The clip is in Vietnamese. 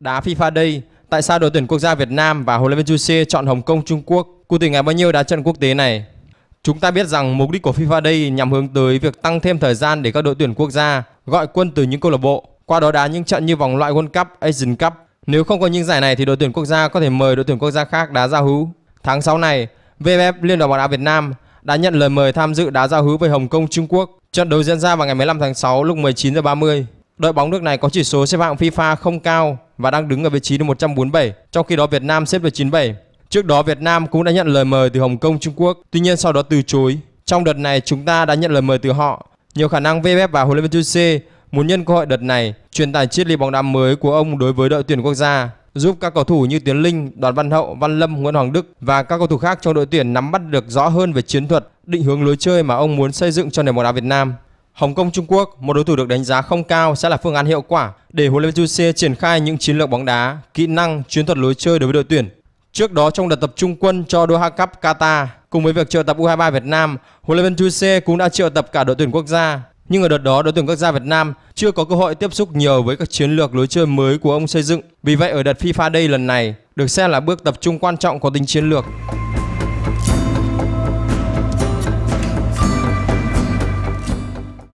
Đá FIFA Day, tại sao đội tuyển quốc gia Việt Nam và huấn luyện viên Chu chọn Hồng Kông Trung Quốc? Cụ thể ngày bao nhiêu đá trận quốc tế này? Chúng ta biết rằng mục đích của FIFA Day nhằm hướng tới việc tăng thêm thời gian để các đội tuyển quốc gia gọi quân từ những câu lạc bộ, qua đó đá những trận như vòng loại World Cup, Asian Cup. Nếu không có những giải này thì đội tuyển quốc gia có thể mời đội tuyển quốc gia khác đá giao hữu. Tháng 6 này, VFF Liên đoàn bóng đá Việt Nam đã nhận lời mời tham dự đá giao hữu với Hồng Kông Trung Quốc. Trận đấu diễn ra vào ngày 15 tháng 6 lúc 19 giờ 30. Đội bóng nước này có chỉ số xếp hạng FIFA không cao và đang đứng ở vị trí thứ 147, trong khi đó Việt Nam xếp ở 97. Trước đó Việt Nam cũng đã nhận lời mời từ Hồng Kông, Trung Quốc, tuy nhiên sau đó từ chối. Trong đợt này chúng ta đã nhận lời mời từ họ. Nhiều khả năng VFF và huấn luyện viên muốn nhân cơ hội đợt này truyền tải triết lý bóng đá mới của ông đối với đội tuyển quốc gia giúp các cầu thủ như Tiến Linh, Đoàn Văn Hậu, Văn Lâm, Nguyễn Hoàng Đức và các cầu thủ khác trong đội tuyển nắm bắt được rõ hơn về chiến thuật, định hướng lối chơi mà ông muốn xây dựng cho nền bóng đá Việt Nam. Hồng Kông Trung Quốc, một đối thủ được đánh giá không cao sẽ là phương án hiệu quả để huấn luyện Jose triển khai những chiến lược bóng đá, kỹ năng, chiến thuật lối chơi đối với đội tuyển. Trước đó trong đợt tập trung quân cho Doha Cup Qatar, cùng với việc triệu tập U23 Việt Nam, huấn luyện viên cũng đã triệu tập cả đội tuyển quốc gia. Nhưng ở đợt đó, đội tuyển quốc gia Việt Nam chưa có cơ hội tiếp xúc nhiều với các chiến lược lối chơi mới của ông xây dựng. Vì vậy ở đợt FIFA Day lần này được xem là bước tập trung quan trọng có tính chiến lược.